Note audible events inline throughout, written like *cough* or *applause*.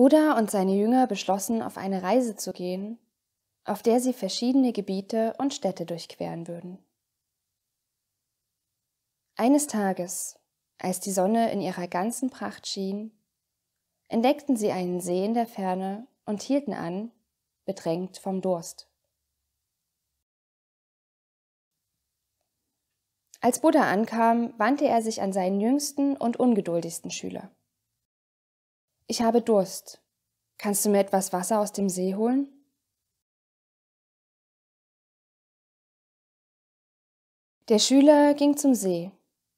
Buddha und seine Jünger beschlossen, auf eine Reise zu gehen, auf der sie verschiedene Gebiete und Städte durchqueren würden. Eines Tages, als die Sonne in ihrer ganzen Pracht schien, entdeckten sie einen See in der Ferne und hielten an, bedrängt vom Durst. Als Buddha ankam, wandte er sich an seinen jüngsten und ungeduldigsten Schüler. Ich habe Durst. Kannst du mir etwas Wasser aus dem See holen? Der Schüler ging zum See,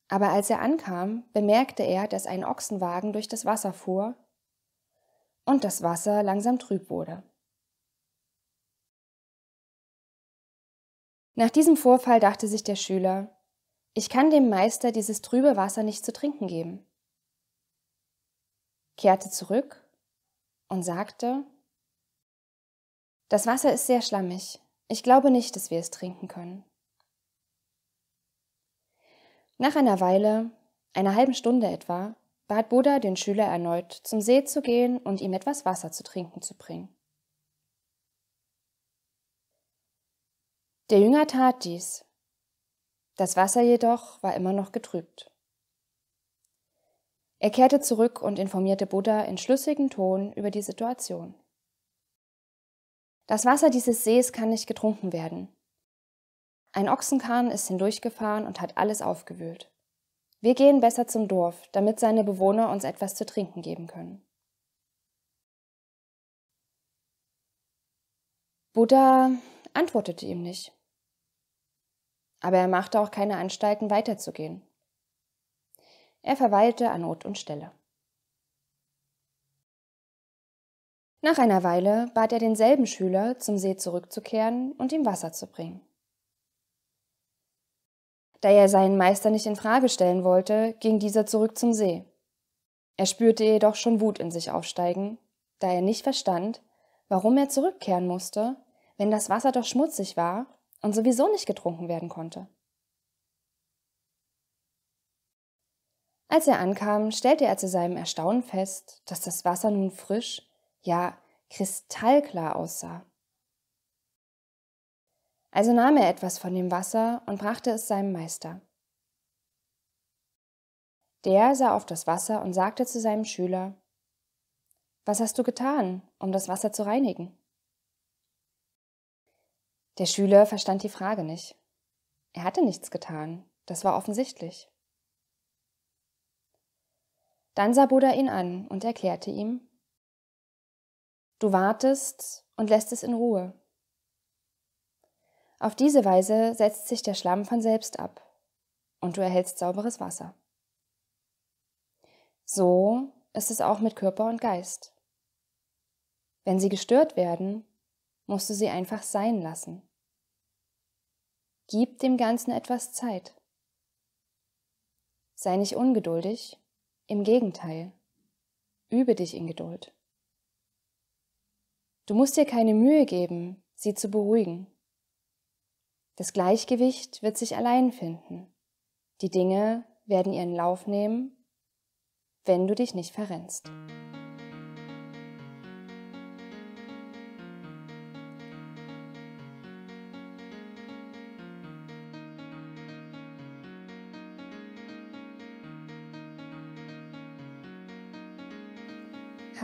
aber als er ankam, bemerkte er, dass ein Ochsenwagen durch das Wasser fuhr und das Wasser langsam trüb wurde. Nach diesem Vorfall dachte sich der Schüler, ich kann dem Meister dieses trübe Wasser nicht zu trinken geben kehrte zurück und sagte, das Wasser ist sehr schlammig. Ich glaube nicht, dass wir es trinken können. Nach einer Weile, einer halben Stunde etwa, bat Buddha den Schüler erneut, zum See zu gehen und ihm etwas Wasser zu trinken zu bringen. Der Jünger tat dies. Das Wasser jedoch war immer noch getrübt. Er kehrte zurück und informierte Buddha in schlüssigem Ton über die Situation. Das Wasser dieses Sees kann nicht getrunken werden. Ein Ochsenkahn ist hindurchgefahren und hat alles aufgewühlt. Wir gehen besser zum Dorf, damit seine Bewohner uns etwas zu trinken geben können. Buddha antwortete ihm nicht. Aber er machte auch keine Anstalten, weiterzugehen. Er verweilte an Ort und Stelle. Nach einer Weile bat er denselben Schüler, zum See zurückzukehren und ihm Wasser zu bringen. Da er seinen Meister nicht in Frage stellen wollte, ging dieser zurück zum See. Er spürte jedoch schon Wut in sich aufsteigen, da er nicht verstand, warum er zurückkehren musste, wenn das Wasser doch schmutzig war und sowieso nicht getrunken werden konnte. Als er ankam, stellte er zu seinem Erstaunen fest, dass das Wasser nun frisch, ja kristallklar aussah. Also nahm er etwas von dem Wasser und brachte es seinem Meister. Der sah auf das Wasser und sagte zu seinem Schüler, Was hast du getan, um das Wasser zu reinigen? Der Schüler verstand die Frage nicht. Er hatte nichts getan, das war offensichtlich. Dann sah Buddha ihn an und erklärte ihm, Du wartest und lässt es in Ruhe. Auf diese Weise setzt sich der Schlamm von selbst ab und du erhältst sauberes Wasser. So ist es auch mit Körper und Geist. Wenn sie gestört werden, musst du sie einfach sein lassen. Gib dem Ganzen etwas Zeit. Sei nicht ungeduldig im Gegenteil, übe dich in Geduld. Du musst dir keine Mühe geben, sie zu beruhigen. Das Gleichgewicht wird sich allein finden. Die Dinge werden ihren Lauf nehmen, wenn du dich nicht verrennst.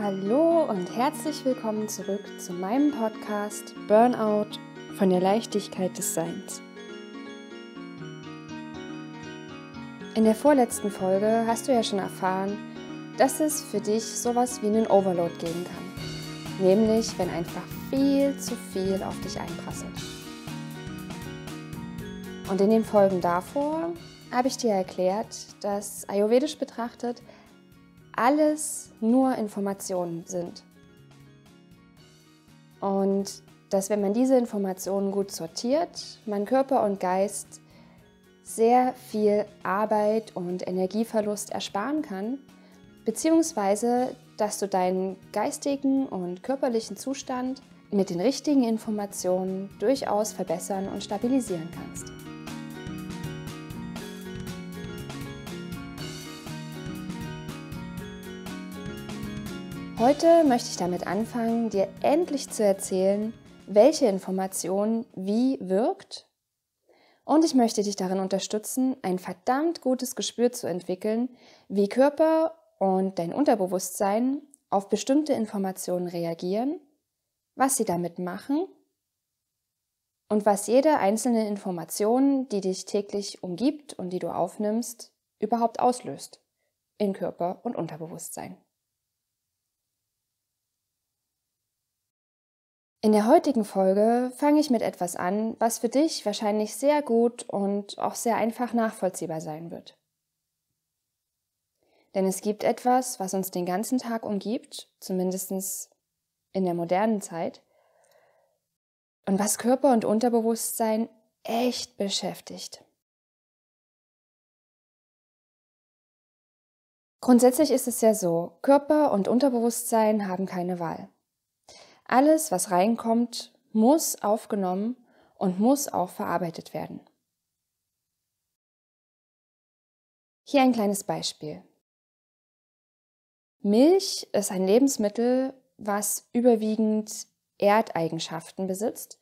Hallo und herzlich willkommen zurück zu meinem Podcast Burnout von der Leichtigkeit des Seins. In der vorletzten Folge hast du ja schon erfahren, dass es für dich sowas wie einen Overload geben kann. Nämlich, wenn einfach viel zu viel auf dich einprasselt. Und in den Folgen davor habe ich dir erklärt, dass ayurvedisch betrachtet alles nur Informationen sind. Und dass wenn man diese Informationen gut sortiert, man Körper und Geist sehr viel Arbeit und Energieverlust ersparen kann, beziehungsweise dass du deinen geistigen und körperlichen Zustand mit den richtigen Informationen durchaus verbessern und stabilisieren kannst. Heute möchte ich damit anfangen, dir endlich zu erzählen, welche Information wie wirkt. Und ich möchte dich darin unterstützen, ein verdammt gutes Gespür zu entwickeln, wie Körper und dein Unterbewusstsein auf bestimmte Informationen reagieren, was sie damit machen und was jede einzelne Information, die dich täglich umgibt und die du aufnimmst, überhaupt auslöst in Körper und Unterbewusstsein. In der heutigen Folge fange ich mit etwas an, was für dich wahrscheinlich sehr gut und auch sehr einfach nachvollziehbar sein wird. Denn es gibt etwas, was uns den ganzen Tag umgibt, zumindest in der modernen Zeit, und was Körper und Unterbewusstsein echt beschäftigt. Grundsätzlich ist es ja so, Körper und Unterbewusstsein haben keine Wahl. Alles, was reinkommt, muss aufgenommen und muss auch verarbeitet werden. Hier ein kleines Beispiel. Milch ist ein Lebensmittel, was überwiegend Erdeigenschaften besitzt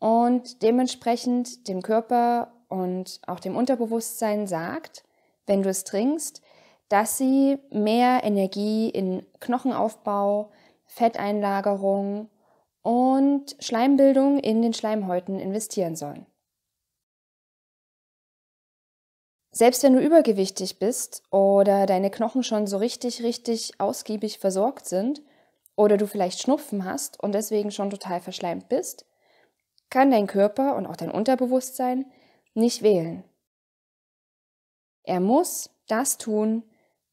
und dementsprechend dem Körper und auch dem Unterbewusstsein sagt, wenn du es trinkst, dass sie mehr Energie in Knochenaufbau, Fetteinlagerung und Schleimbildung in den Schleimhäuten investieren sollen. Selbst wenn du übergewichtig bist oder deine Knochen schon so richtig, richtig ausgiebig versorgt sind oder du vielleicht Schnupfen hast und deswegen schon total verschleimt bist, kann dein Körper und auch dein Unterbewusstsein nicht wählen. Er muss das tun,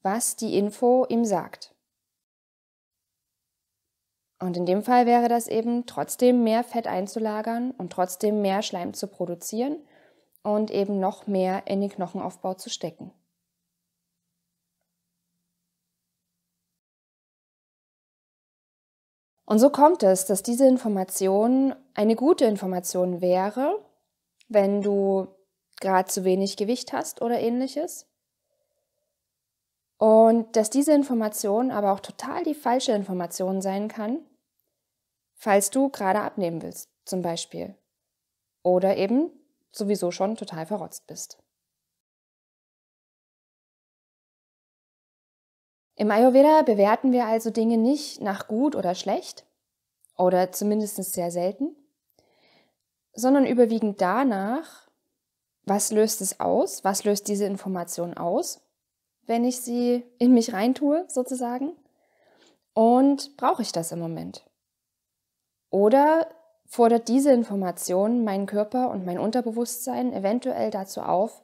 was die Info ihm sagt. Und in dem Fall wäre das eben trotzdem mehr Fett einzulagern und trotzdem mehr Schleim zu produzieren und eben noch mehr in den Knochenaufbau zu stecken. Und so kommt es, dass diese Information eine gute Information wäre, wenn du gerade zu wenig Gewicht hast oder ähnliches. Und dass diese Information aber auch total die falsche Information sein kann, falls du gerade abnehmen willst, zum Beispiel. Oder eben sowieso schon total verrotzt bist. Im Ayurveda bewerten wir also Dinge nicht nach gut oder schlecht, oder zumindest sehr selten, sondern überwiegend danach, was löst es aus, was löst diese Information aus, wenn ich sie in mich reintue sozusagen, und brauche ich das im Moment? Oder fordert diese Information meinen Körper und mein Unterbewusstsein eventuell dazu auf,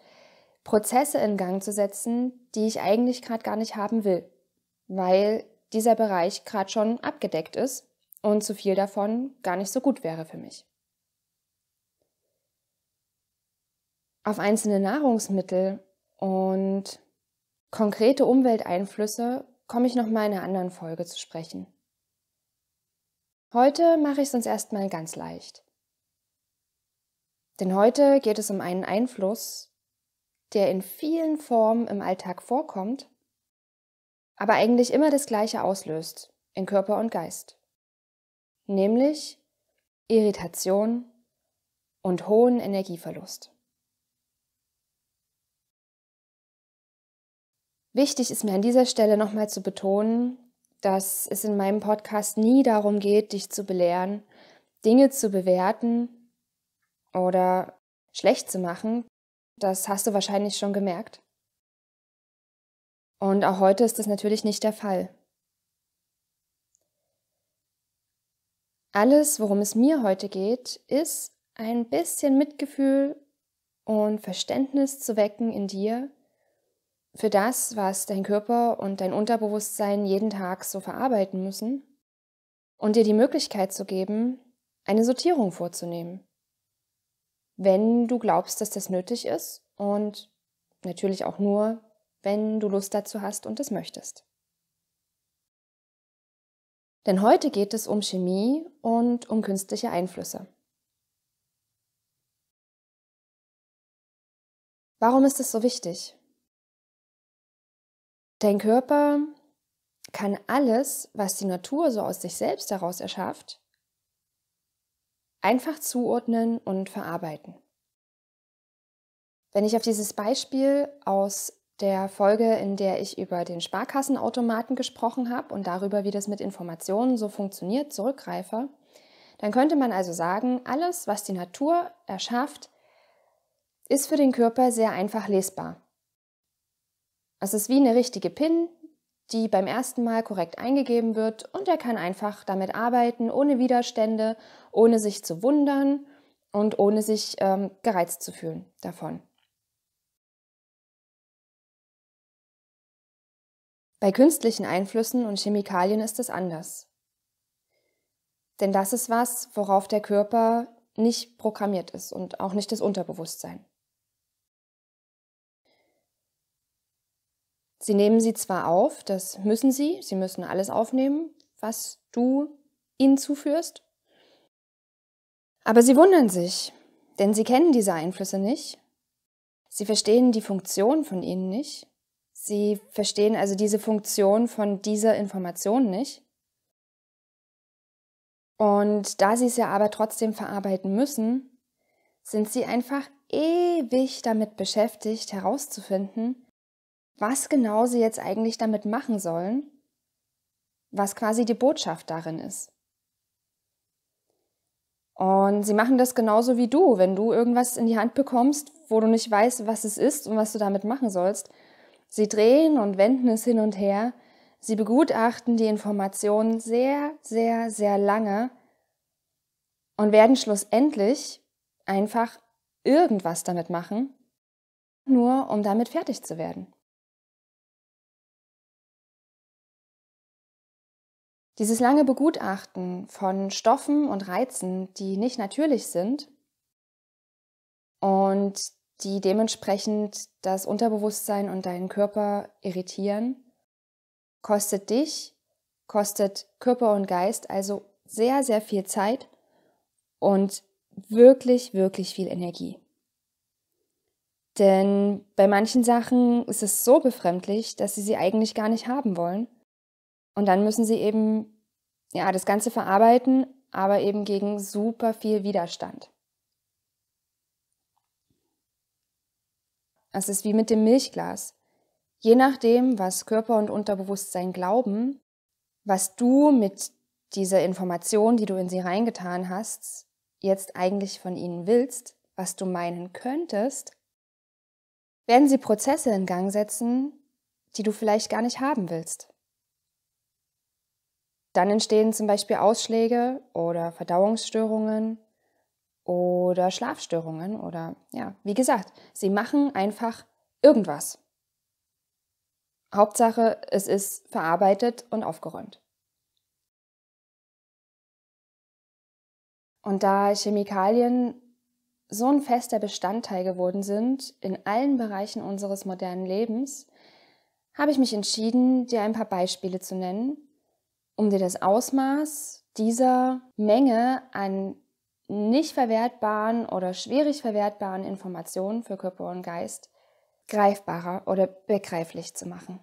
Prozesse in Gang zu setzen, die ich eigentlich gerade gar nicht haben will, weil dieser Bereich gerade schon abgedeckt ist und zu viel davon gar nicht so gut wäre für mich. Auf einzelne Nahrungsmittel und konkrete Umwelteinflüsse komme ich nochmal in einer anderen Folge zu sprechen. Heute mache ich es uns erstmal ganz leicht. Denn heute geht es um einen Einfluss, der in vielen Formen im Alltag vorkommt, aber eigentlich immer das Gleiche auslöst in Körper und Geist. Nämlich Irritation und hohen Energieverlust. Wichtig ist mir an dieser Stelle nochmal zu betonen, dass es in meinem Podcast nie darum geht, dich zu belehren, Dinge zu bewerten oder schlecht zu machen. Das hast du wahrscheinlich schon gemerkt. Und auch heute ist das natürlich nicht der Fall. Alles, worum es mir heute geht, ist ein bisschen Mitgefühl und Verständnis zu wecken in dir für das, was dein Körper und dein Unterbewusstsein jeden Tag so verarbeiten müssen und dir die Möglichkeit zu geben, eine Sortierung vorzunehmen. Wenn du glaubst, dass das nötig ist und natürlich auch nur, wenn du Lust dazu hast und es möchtest. Denn heute geht es um Chemie und um künstliche Einflüsse. Warum ist es so wichtig? Dein Körper kann alles, was die Natur so aus sich selbst daraus erschafft, einfach zuordnen und verarbeiten. Wenn ich auf dieses Beispiel aus der Folge, in der ich über den Sparkassenautomaten gesprochen habe und darüber, wie das mit Informationen so funktioniert, zurückgreife, dann könnte man also sagen, alles, was die Natur erschafft, ist für den Körper sehr einfach lesbar. Es ist wie eine richtige PIN, die beim ersten Mal korrekt eingegeben wird und er kann einfach damit arbeiten, ohne Widerstände, ohne sich zu wundern und ohne sich ähm, gereizt zu fühlen davon. Bei künstlichen Einflüssen und Chemikalien ist es anders. Denn das ist was, worauf der Körper nicht programmiert ist und auch nicht das Unterbewusstsein. Sie nehmen sie zwar auf, das müssen sie, sie müssen alles aufnehmen, was du ihnen zuführst, aber sie wundern sich, denn sie kennen diese Einflüsse nicht, sie verstehen die Funktion von ihnen nicht, sie verstehen also diese Funktion von dieser Information nicht. Und da sie es ja aber trotzdem verarbeiten müssen, sind sie einfach ewig damit beschäftigt herauszufinden, was genau sie jetzt eigentlich damit machen sollen, was quasi die Botschaft darin ist. Und sie machen das genauso wie du, wenn du irgendwas in die Hand bekommst, wo du nicht weißt, was es ist und was du damit machen sollst. Sie drehen und wenden es hin und her. Sie begutachten die Informationen sehr, sehr, sehr lange und werden schlussendlich einfach irgendwas damit machen, nur um damit fertig zu werden. Dieses lange Begutachten von Stoffen und Reizen, die nicht natürlich sind und die dementsprechend das Unterbewusstsein und deinen Körper irritieren, kostet dich, kostet Körper und Geist also sehr, sehr viel Zeit und wirklich, wirklich viel Energie. Denn bei manchen Sachen ist es so befremdlich, dass sie sie eigentlich gar nicht haben wollen – und dann müssen sie eben ja, das Ganze verarbeiten, aber eben gegen super viel Widerstand. Es ist wie mit dem Milchglas. Je nachdem, was Körper und Unterbewusstsein glauben, was du mit dieser Information, die du in sie reingetan hast, jetzt eigentlich von ihnen willst, was du meinen könntest, werden sie Prozesse in Gang setzen, die du vielleicht gar nicht haben willst. Dann entstehen zum Beispiel Ausschläge oder Verdauungsstörungen oder Schlafstörungen oder ja, wie gesagt, sie machen einfach irgendwas. Hauptsache, es ist verarbeitet und aufgeräumt. Und da Chemikalien so ein fester Bestandteil geworden sind in allen Bereichen unseres modernen Lebens, habe ich mich entschieden, dir ein paar Beispiele zu nennen, um dir das Ausmaß dieser Menge an nicht verwertbaren oder schwierig verwertbaren Informationen für Körper und Geist greifbarer oder begreiflich zu machen.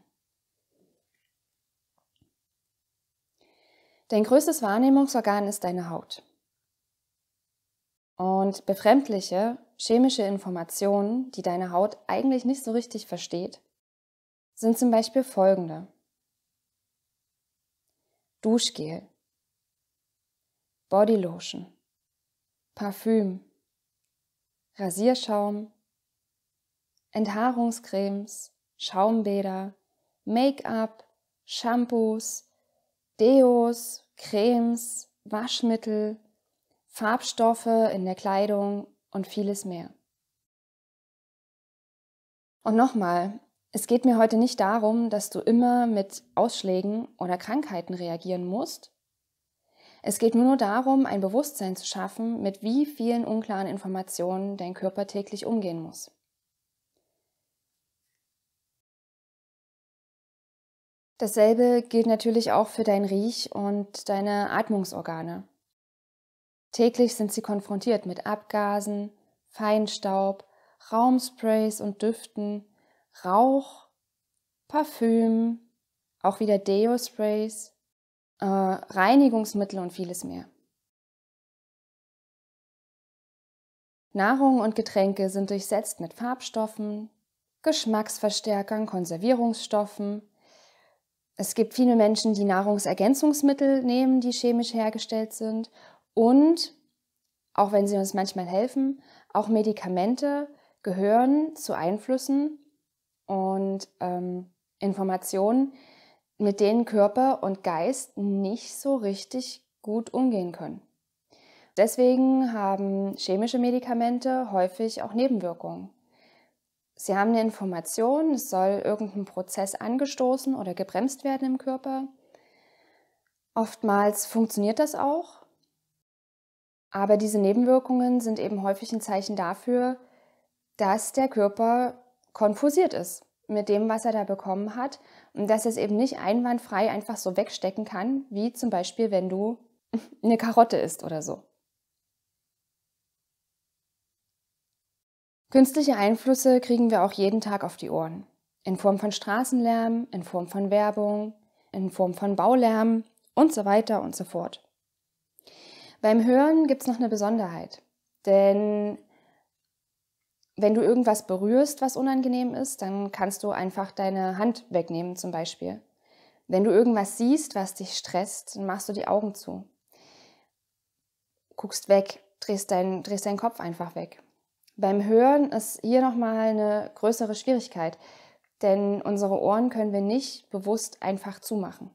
Dein größtes Wahrnehmungsorgan ist deine Haut. Und befremdliche chemische Informationen, die deine Haut eigentlich nicht so richtig versteht, sind zum Beispiel folgende. Duschgel, Bodylotion, Parfüm, Rasierschaum, Enthaarungscremes, Schaumbäder, Make-up, Shampoos, Deos, Cremes, Waschmittel, Farbstoffe in der Kleidung und vieles mehr. Und nochmal, es geht mir heute nicht darum, dass du immer mit Ausschlägen oder Krankheiten reagieren musst. Es geht nur darum, ein Bewusstsein zu schaffen, mit wie vielen unklaren Informationen dein Körper täglich umgehen muss. Dasselbe gilt natürlich auch für dein Riech und deine Atmungsorgane. Täglich sind sie konfrontiert mit Abgasen, Feinstaub, Raumsprays und Düften, Rauch, Parfüm, auch wieder Deo-Sprays, äh, Reinigungsmittel und vieles mehr. Nahrung und Getränke sind durchsetzt mit Farbstoffen, Geschmacksverstärkern, Konservierungsstoffen. Es gibt viele Menschen, die Nahrungsergänzungsmittel nehmen, die chemisch hergestellt sind. Und, auch wenn sie uns manchmal helfen, auch Medikamente gehören zu Einflüssen, und ähm, Informationen, mit denen Körper und Geist nicht so richtig gut umgehen können. Deswegen haben chemische Medikamente häufig auch Nebenwirkungen. Sie haben eine Information, es soll irgendein Prozess angestoßen oder gebremst werden im Körper. Oftmals funktioniert das auch, aber diese Nebenwirkungen sind eben häufig ein Zeichen dafür, dass der Körper konfusiert ist mit dem, was er da bekommen hat und dass er es eben nicht einwandfrei einfach so wegstecken kann, wie zum Beispiel, wenn du *laughs* eine Karotte isst oder so. Künstliche Einflüsse kriegen wir auch jeden Tag auf die Ohren. In Form von Straßenlärm, in Form von Werbung, in Form von Baulärm und so weiter und so fort. Beim Hören gibt es noch eine Besonderheit, denn wenn du irgendwas berührst, was unangenehm ist, dann kannst du einfach deine Hand wegnehmen zum Beispiel. Wenn du irgendwas siehst, was dich stresst, dann machst du die Augen zu. Guckst weg, drehst, dein, drehst deinen Kopf einfach weg. Beim Hören ist hier nochmal eine größere Schwierigkeit, denn unsere Ohren können wir nicht bewusst einfach zumachen.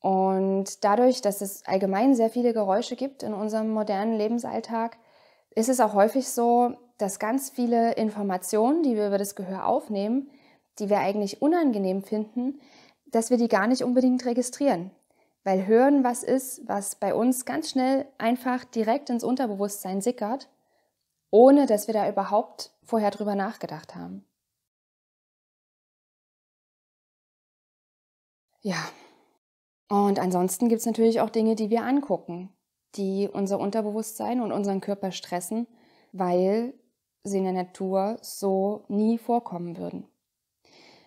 Und dadurch, dass es allgemein sehr viele Geräusche gibt in unserem modernen Lebensalltag, ist es auch häufig so, dass ganz viele Informationen, die wir über das Gehör aufnehmen, die wir eigentlich unangenehm finden, dass wir die gar nicht unbedingt registrieren. Weil Hören was ist, was bei uns ganz schnell einfach direkt ins Unterbewusstsein sickert, ohne dass wir da überhaupt vorher drüber nachgedacht haben. Ja. Und ansonsten gibt es natürlich auch Dinge, die wir angucken die unser Unterbewusstsein und unseren Körper stressen, weil sie in der Natur so nie vorkommen würden.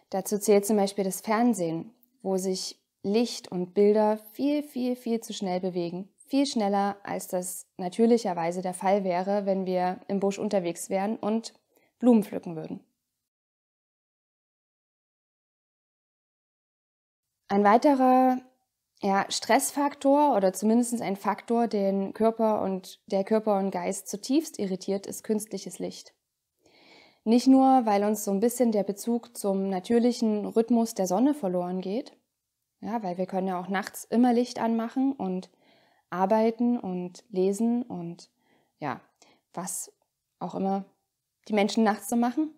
Dazu zählt zum Beispiel das Fernsehen, wo sich Licht und Bilder viel, viel, viel zu schnell bewegen. Viel schneller, als das natürlicherweise der Fall wäre, wenn wir im Busch unterwegs wären und Blumen pflücken würden. Ein weiterer ja, Stressfaktor oder zumindest ein Faktor, den Körper und der Körper und Geist zutiefst irritiert, ist künstliches Licht. Nicht nur, weil uns so ein bisschen der Bezug zum natürlichen Rhythmus der Sonne verloren geht, ja, weil wir können ja auch nachts immer Licht anmachen und arbeiten und lesen und ja, was auch immer die Menschen nachts so machen,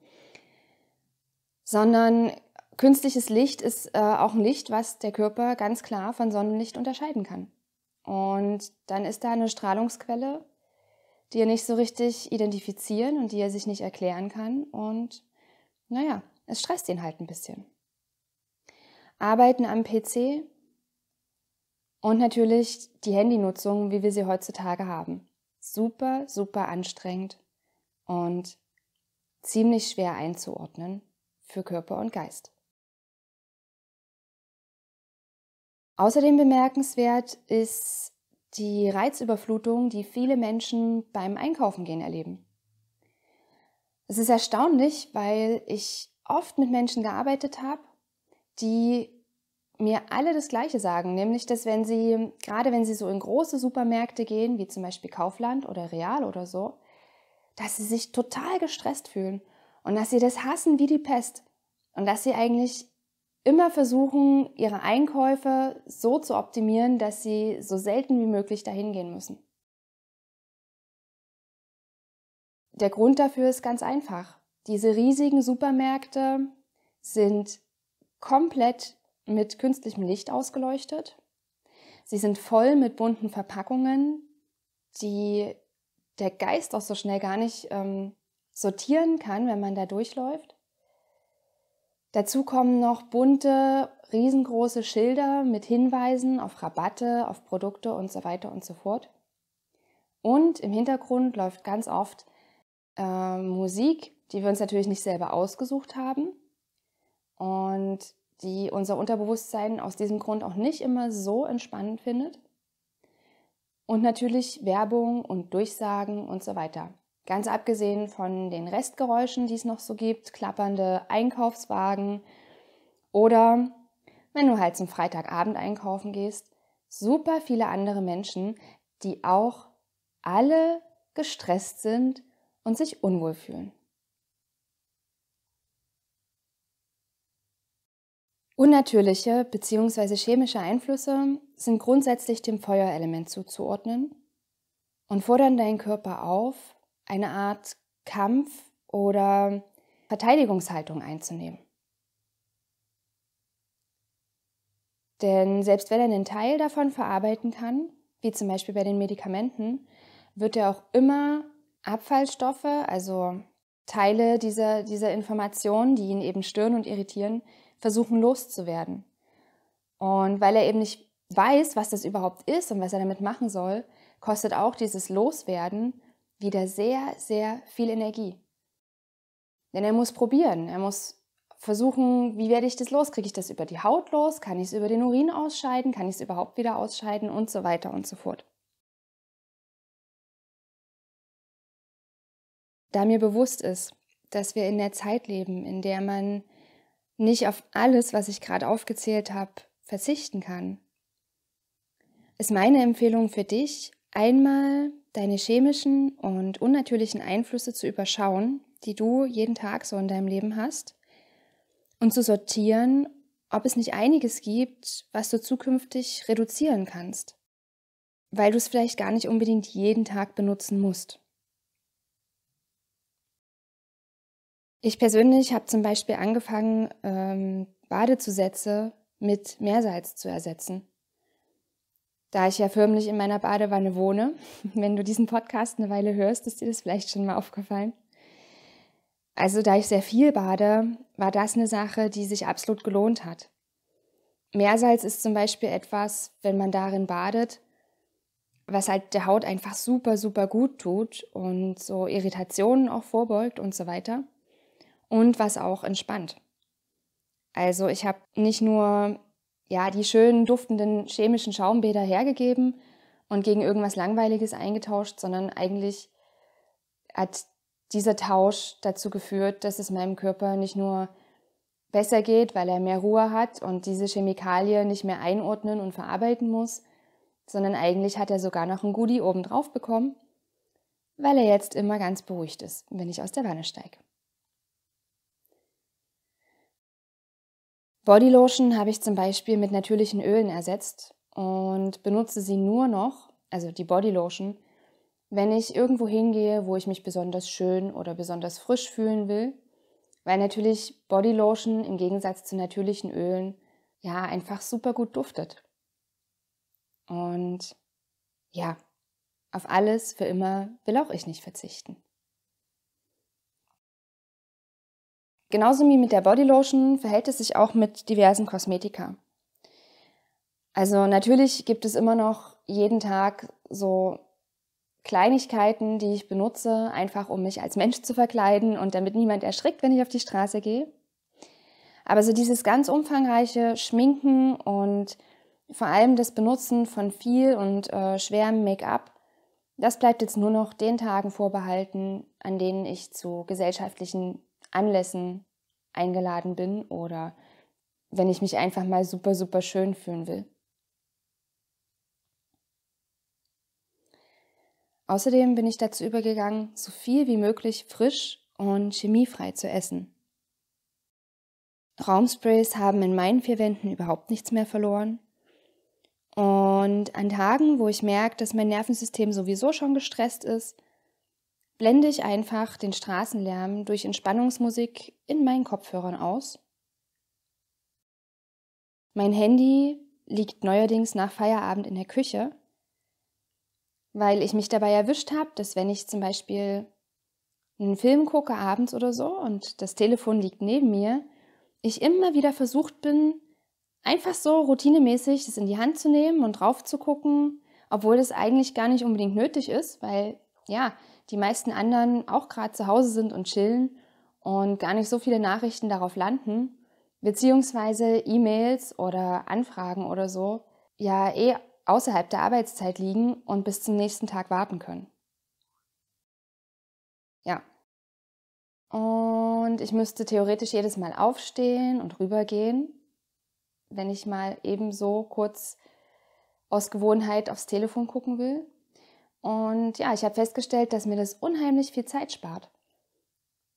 sondern künstliches Licht ist äh, auch ein Licht, was der Körper ganz klar von Sonnenlicht unterscheiden kann. Und dann ist da eine Strahlungsquelle, die er nicht so richtig identifizieren und die er sich nicht erklären kann. Und naja, es stresst ihn halt ein bisschen. Arbeiten am PC und natürlich die Handynutzung, wie wir sie heutzutage haben. Super, super anstrengend und ziemlich schwer einzuordnen für Körper und Geist. Außerdem bemerkenswert ist die Reizüberflutung, die viele Menschen beim Einkaufen gehen erleben. Es ist erstaunlich, weil ich oft mit Menschen gearbeitet habe, die mir alle das Gleiche sagen, nämlich dass wenn sie, gerade wenn sie so in große Supermärkte gehen, wie zum Beispiel Kaufland oder Real oder so, dass sie sich total gestresst fühlen und dass sie das hassen wie die Pest und dass sie eigentlich immer versuchen, ihre Einkäufe so zu optimieren, dass sie so selten wie möglich dahin gehen müssen. Der Grund dafür ist ganz einfach. Diese riesigen Supermärkte sind komplett mit künstlichem Licht ausgeleuchtet. Sie sind voll mit bunten Verpackungen, die der Geist auch so schnell gar nicht ähm, sortieren kann, wenn man da durchläuft. Dazu kommen noch bunte, riesengroße Schilder mit Hinweisen auf Rabatte, auf Produkte und so weiter und so fort. Und im Hintergrund läuft ganz oft äh, Musik, die wir uns natürlich nicht selber ausgesucht haben und die unser Unterbewusstsein aus diesem Grund auch nicht immer so entspannend findet. Und natürlich Werbung und Durchsagen und so weiter. Ganz abgesehen von den Restgeräuschen, die es noch so gibt, klappernde Einkaufswagen oder wenn du halt zum Freitagabend einkaufen gehst, super viele andere Menschen, die auch alle gestresst sind und sich unwohl fühlen. Unnatürliche bzw. chemische Einflüsse sind grundsätzlich dem Feuerelement zuzuordnen und fordern deinen Körper auf, eine Art Kampf oder Verteidigungshaltung einzunehmen. Denn selbst wenn er einen Teil davon verarbeiten kann, wie zum Beispiel bei den Medikamenten, wird er auch immer Abfallstoffe, also Teile dieser, dieser Informationen, die ihn eben stören und irritieren, versuchen loszuwerden. Und weil er eben nicht weiß, was das überhaupt ist und was er damit machen soll, kostet auch dieses Loswerden wieder sehr, sehr viel Energie. Denn er muss probieren, er muss versuchen, wie werde ich das los? Kriege ich das über die Haut los? Kann ich es über den Urin ausscheiden? Kann ich es überhaupt wieder ausscheiden? Und so weiter und so fort. Da mir bewusst ist, dass wir in der Zeit leben, in der man nicht auf alles, was ich gerade aufgezählt habe, verzichten kann, ist meine Empfehlung für dich, einmal deine chemischen und unnatürlichen Einflüsse zu überschauen, die du jeden Tag so in deinem Leben hast, und zu sortieren, ob es nicht einiges gibt, was du zukünftig reduzieren kannst, weil du es vielleicht gar nicht unbedingt jeden Tag benutzen musst. Ich persönlich habe zum Beispiel angefangen, ähm, Badezusätze mit Meersalz zu ersetzen. Da ich ja förmlich in meiner Badewanne wohne, *laughs* wenn du diesen Podcast eine Weile hörst, ist dir das vielleicht schon mal aufgefallen. Also da ich sehr viel bade, war das eine Sache, die sich absolut gelohnt hat. Meersalz ist zum Beispiel etwas, wenn man darin badet, was halt der Haut einfach super, super gut tut und so Irritationen auch vorbeugt und so weiter. Und was auch entspannt. Also ich habe nicht nur ja, die schönen, duftenden chemischen Schaumbäder hergegeben und gegen irgendwas Langweiliges eingetauscht, sondern eigentlich hat dieser Tausch dazu geführt, dass es meinem Körper nicht nur besser geht, weil er mehr Ruhe hat und diese Chemikalie nicht mehr einordnen und verarbeiten muss, sondern eigentlich hat er sogar noch ein Goodie obendrauf bekommen, weil er jetzt immer ganz beruhigt ist, wenn ich aus der Wanne steige. Bodylotion habe ich zum Beispiel mit natürlichen Ölen ersetzt und benutze sie nur noch, also die Bodylotion, wenn ich irgendwo hingehe, wo ich mich besonders schön oder besonders frisch fühlen will, weil natürlich Bodylotion im Gegensatz zu natürlichen Ölen ja einfach super gut duftet. Und ja, auf alles für immer will auch ich nicht verzichten. Genauso wie mit der Bodylotion verhält es sich auch mit diversen Kosmetika. Also natürlich gibt es immer noch jeden Tag so Kleinigkeiten, die ich benutze, einfach um mich als Mensch zu verkleiden und damit niemand erschrickt, wenn ich auf die Straße gehe. Aber so dieses ganz umfangreiche Schminken und vor allem das Benutzen von viel und äh, schwerem Make-up, das bleibt jetzt nur noch den Tagen vorbehalten, an denen ich zu gesellschaftlichen Anlässen eingeladen bin oder wenn ich mich einfach mal super, super schön fühlen will. Außerdem bin ich dazu übergegangen, so viel wie möglich frisch und chemiefrei zu essen. Raumsprays haben in meinen vier Wänden überhaupt nichts mehr verloren. Und an Tagen, wo ich merke, dass mein Nervensystem sowieso schon gestresst ist, blende ich einfach den Straßenlärm durch Entspannungsmusik in meinen Kopfhörern aus. Mein Handy liegt neuerdings nach Feierabend in der Küche, weil ich mich dabei erwischt habe, dass wenn ich zum Beispiel einen Film gucke abends oder so und das Telefon liegt neben mir, ich immer wieder versucht bin, einfach so routinemäßig das in die Hand zu nehmen und drauf zu gucken, obwohl das eigentlich gar nicht unbedingt nötig ist, weil ja, die meisten anderen auch gerade zu Hause sind und chillen und gar nicht so viele Nachrichten darauf landen, beziehungsweise E-Mails oder Anfragen oder so, ja eh außerhalb der Arbeitszeit liegen und bis zum nächsten Tag warten können. Ja. Und ich müsste theoretisch jedes Mal aufstehen und rübergehen, wenn ich mal ebenso kurz aus Gewohnheit aufs Telefon gucken will. Und ja, ich habe festgestellt, dass mir das unheimlich viel Zeit spart.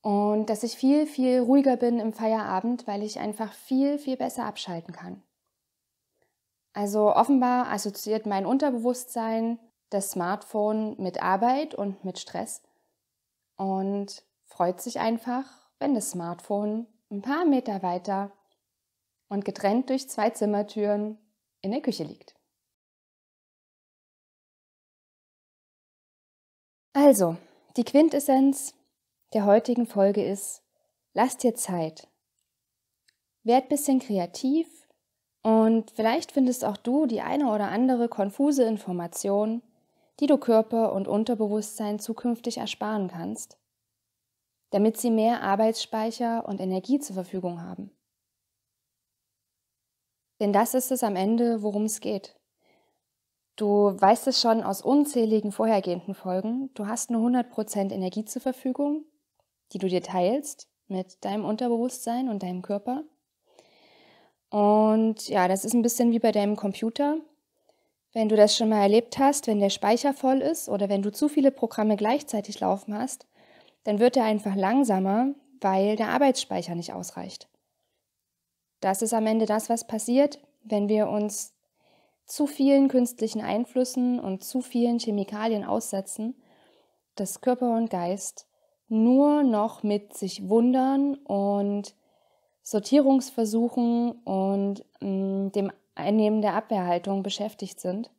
Und dass ich viel, viel ruhiger bin im Feierabend, weil ich einfach viel, viel besser abschalten kann. Also offenbar assoziiert mein Unterbewusstsein das Smartphone mit Arbeit und mit Stress und freut sich einfach, wenn das Smartphone ein paar Meter weiter und getrennt durch zwei Zimmertüren in der Küche liegt. Also, die Quintessenz der heutigen Folge ist, lass dir Zeit. Werd bisschen kreativ und vielleicht findest auch du die eine oder andere konfuse Information, die du Körper und Unterbewusstsein zukünftig ersparen kannst, damit sie mehr Arbeitsspeicher und Energie zur Verfügung haben. Denn das ist es am Ende, worum es geht. Du weißt es schon aus unzähligen vorhergehenden Folgen, du hast nur 100% Energie zur Verfügung, die du dir teilst mit deinem Unterbewusstsein und deinem Körper. Und ja, das ist ein bisschen wie bei deinem Computer. Wenn du das schon mal erlebt hast, wenn der Speicher voll ist oder wenn du zu viele Programme gleichzeitig laufen hast, dann wird er einfach langsamer, weil der Arbeitsspeicher nicht ausreicht. Das ist am Ende das, was passiert, wenn wir uns zu vielen künstlichen Einflüssen und zu vielen Chemikalien aussetzen, dass Körper und Geist nur noch mit sich wundern und Sortierungsversuchen und mh, mm, dem Einnehmen der Abwehrhaltung beschäftigt sind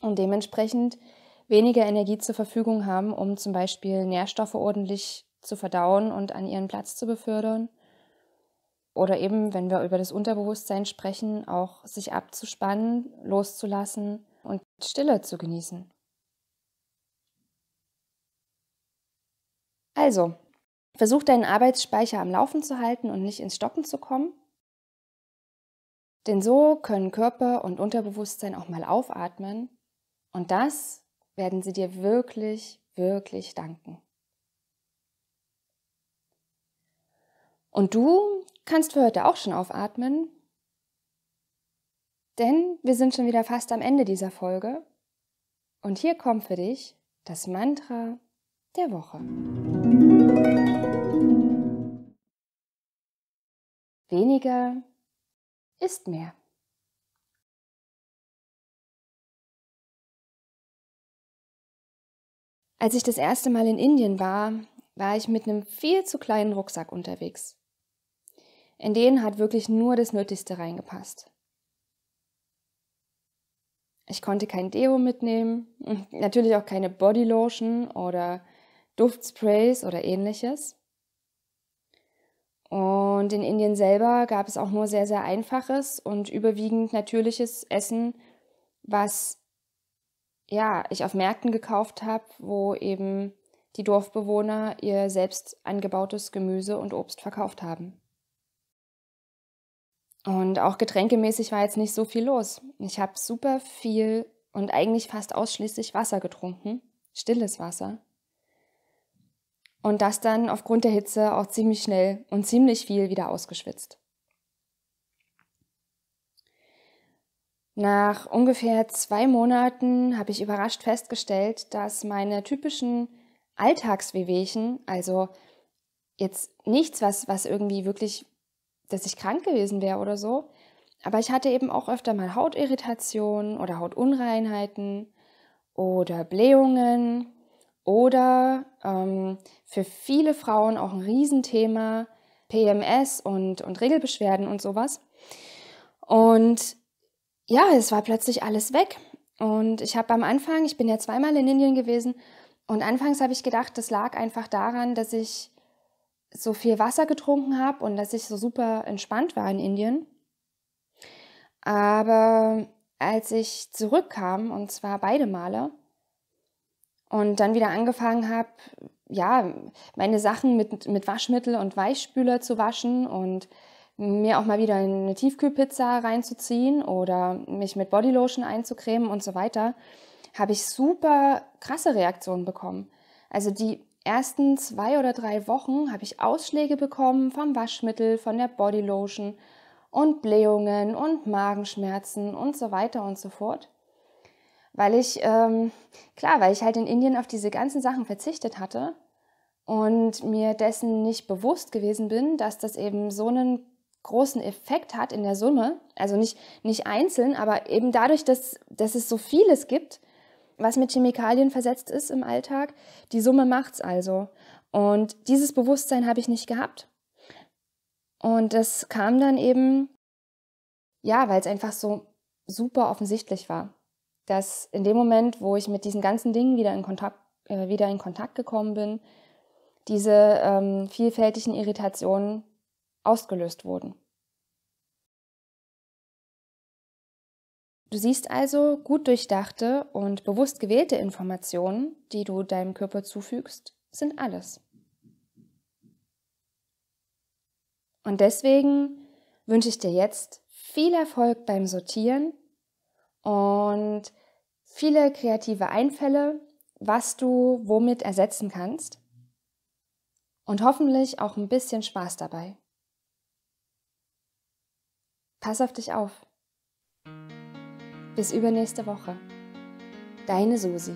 und dementsprechend weniger Energie zur Verfügung haben, um zum Beispiel Nährstoffe ordentlich zu verdauen und an ihren Platz zu befördern oder eben, wenn wir über das Unterbewusstsein sprechen, auch sich abzuspannen, loszulassen und Stille zu genießen. Also, versuch deinen Arbeitsspeicher am Laufen zu halten und nicht ins Stocken zu kommen. Denn so können Körper und Unterbewusstsein auch mal aufatmen. Und das werden sie dir wirklich, wirklich danken. Und du kannst für heute auch schon aufatmen, denn wir sind schon wieder fast am Ende dieser Folge. Und hier kommt für dich das Mantra der Woche. Weniger ist mehr. Als ich das erste Mal in Indien war, war ich mit einem viel zu kleinen Rucksack unterwegs. In denen hat wirklich nur das Nötigste reingepasst. Ich konnte kein Deo mitnehmen, *laughs* natürlich auch keine Bodylotion oder Duftsprays oder ähnliches. Und in Indien selber gab es auch nur sehr, sehr einfaches und überwiegend natürliches Essen, was ja, ich auf Märkten gekauft habe, wo eben die Dorfbewohner ihr selbst angebautes Gemüse und Obst verkauft haben. Und auch getränkemäßig war jetzt nicht so viel los. Ich habe super viel und eigentlich fast ausschließlich Wasser getrunken, stilles Wasser. Und das dann aufgrund der Hitze auch ziemlich schnell und ziemlich viel wieder ausgeschwitzt. Nach ungefähr zwei Monaten habe ich überrascht festgestellt, dass meine typischen Alltagswehwehchen, also jetzt nichts, was, was irgendwie wirklich dass ich krank gewesen wäre oder so. Aber ich hatte eben auch öfter mal Hautirritationen oder Hautunreinheiten oder Blähungen oder ähm, für viele Frauen auch ein Riesenthema PMS und, und Regelbeschwerden und sowas. Und ja, es war plötzlich alles weg. Und ich habe am Anfang, ich bin ja zweimal in Indien gewesen, und anfangs habe ich gedacht, das lag einfach daran, dass ich so viel Wasser getrunken habe und dass ich so super entspannt war in Indien. Aber als ich zurückkam, und zwar beide Male, und dann wieder angefangen habe, ja, meine Sachen mit, mit Waschmittel und Weichspüler zu waschen und mir auch mal wieder eine Tiefkühlpizza reinzuziehen oder mich mit Bodylotion einzucremen und so weiter, habe ich super krasse Reaktionen bekommen. Also die ersten zwei oder drei Wochen habe ich Ausschläge bekommen vom Waschmittel, von der Bodylotion und Blähungen und Magenschmerzen und so weiter und so fort. Weil ich, ähm, klar, weil ich halt in Indien auf diese ganzen Sachen verzichtet hatte und mir dessen nicht bewusst gewesen bin, dass das eben so einen großen Effekt hat in der Summe. Also nicht, nicht einzeln, aber eben dadurch, dass, dass es so vieles gibt, was mit Chemikalien versetzt ist im Alltag. Die Summe macht's also. Und dieses Bewusstsein habe ich nicht gehabt. Und das kam dann eben, ja, weil es einfach so super offensichtlich war, dass in dem Moment, wo ich mit diesen ganzen Dingen wieder in Kontakt, äh, wieder in Kontakt gekommen bin, diese ähm, vielfältigen Irritationen ausgelöst wurden. Du siehst also gut durchdachte und bewusst gewählte Informationen, die du deinem Körper zufügst, sind alles. Und deswegen wünsche ich dir jetzt viel Erfolg beim Sortieren und viele kreative Einfälle, was du womit ersetzen kannst und hoffentlich auch ein bisschen Spaß dabei. Pass auf dich auf. Bis übernächste Woche. Deine Susi.